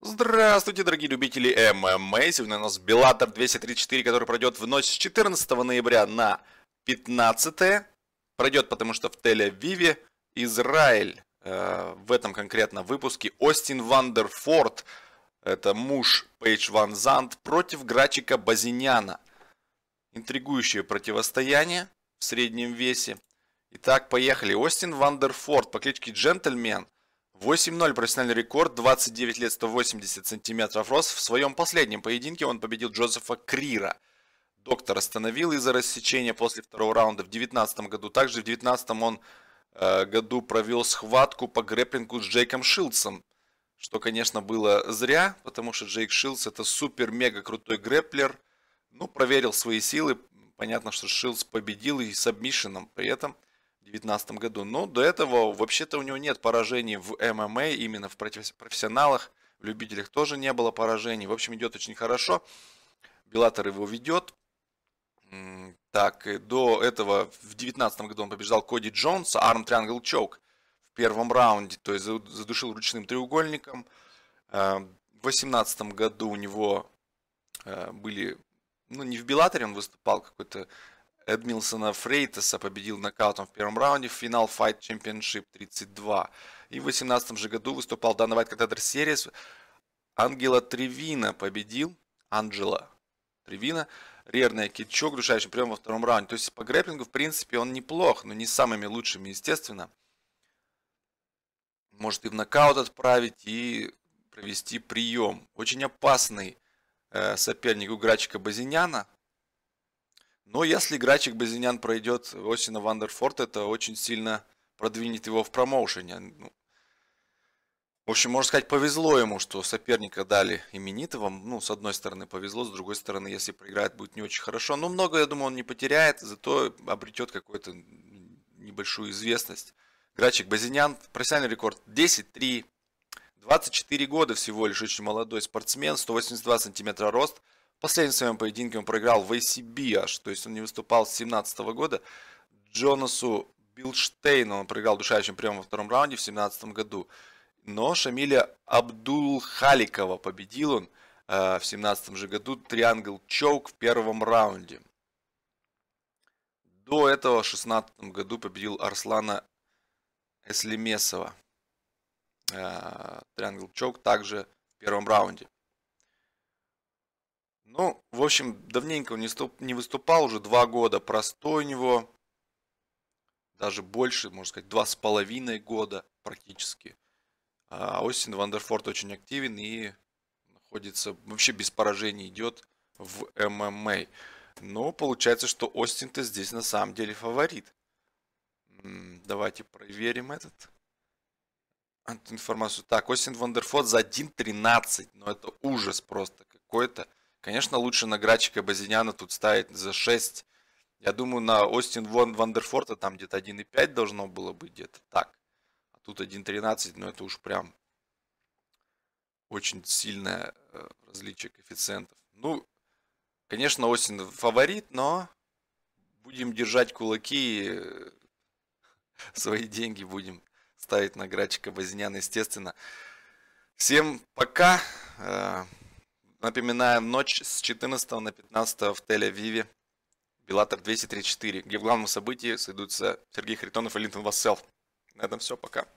Здравствуйте, дорогие любители ММА! Сегодня у нас Беллатор 234, который пройдет в ночь с 14 ноября на 15. Пройдет, потому что в Тель-Авиве, Израиль, э, в этом конкретно выпуске, Остин Вандерфорд, это муж Пейдж Ван Зант, против Грачика Базиняна. Интригующее противостояние в среднем весе. Итак, поехали. Остин Вандерфорд по кличке Джентльмен – 8-0 профессиональный рекорд, 29 лет 180 сантиметров рос. В своем последнем поединке он победил Джозефа Крира. Доктор остановил из-за рассечения после второго раунда в 2019 году. Также в 2019 он э, году провел схватку по грэпплингу с Джейком Шилдсом. Что, конечно, было зря, потому что Джейк Шилдс это супер-мега крутой грэпплер. Ну, проверил свои силы. Понятно, что Шилдс победил и с сабмишином при этом – 2019 году. Но ну, до этого вообще-то у него нет поражений в ММА, именно в профессионалах, в любителях тоже не было поражений. В общем, идет очень хорошо. Белатор его ведет. Так, до этого в 2019 году он побеждал Коди Джонса, Арм Triangle Choke в первом раунде, то есть задушил ручным треугольником. Э, в 2018 году у него э, были, ну не в Белаторе он выступал, а какой-то Эдмилсона Фрейтеса победил нокаутом в первом раунде в финал Fight Championship 32. И в 2018 же году выступал Дана Вайт Contender Series. Ангела Тревина победил. Анджела Тревина. Рерный кичок, душающий прием во втором раунде. То есть по грэпплингу, в принципе, он неплох, но не самыми лучшими, естественно. Может и в нокаут отправить, и провести прием. Очень опасный э, соперник у Грачика Базиняна. Но если Грачик Базинян пройдет Осина Вандерфорд, это очень сильно продвинет его в промоушене. Ну, в общем, можно сказать, повезло ему, что соперника дали именитого. Ну, с одной стороны, повезло, с другой стороны, если проиграет, будет не очень хорошо. Но много, я думаю, он не потеряет, зато обретет какую-то небольшую известность. Грачик Базинян, профессиональный рекорд 10-3, 24 года всего лишь, очень молодой спортсмен, 182 сантиметра рост – в последнем своем поединке он проиграл в ACB аж, то есть он не выступал с 17 года. Джонасу Билштейну он проиграл душающим приемом во втором раунде в 17 году. Но Шамиля Абдулхаликова победил он э, в 17 же году триангл чоук в первом раунде. До этого в 16 году победил Арслана Эслимесова. Э, триангл чоук также в первом раунде. Ну, в общем, давненько он не, выступал, уже два года простой у него. Даже больше, можно сказать, два с половиной года практически. А Остин Вандерфорд очень активен и находится, вообще без поражений идет в ММА. Но получается, что Остин-то здесь на самом деле фаворит. Давайте проверим этот эту информацию. Так, Остин Вандерфорд за 1.13. но ну, это ужас просто какой-то. Конечно, лучше наградчика Базиняна тут ставить за 6. Я думаю, на Остин Вон Вандерфорта там где-то 1,5 должно было быть, где-то так. А тут 1,13, но ну, это уж прям очень сильное э, различие коэффициентов. Ну, конечно, Остин фаворит, но будем держать кулаки и э, свои деньги будем ставить на грачика Базиняна, естественно. Всем пока. Э. Напоминаю, ночь с 14 на 15 в Тель-Авиве, Билатер 234, где в главном событии сойдутся Сергей Харитонов и Линтон Вассел. На этом все, пока.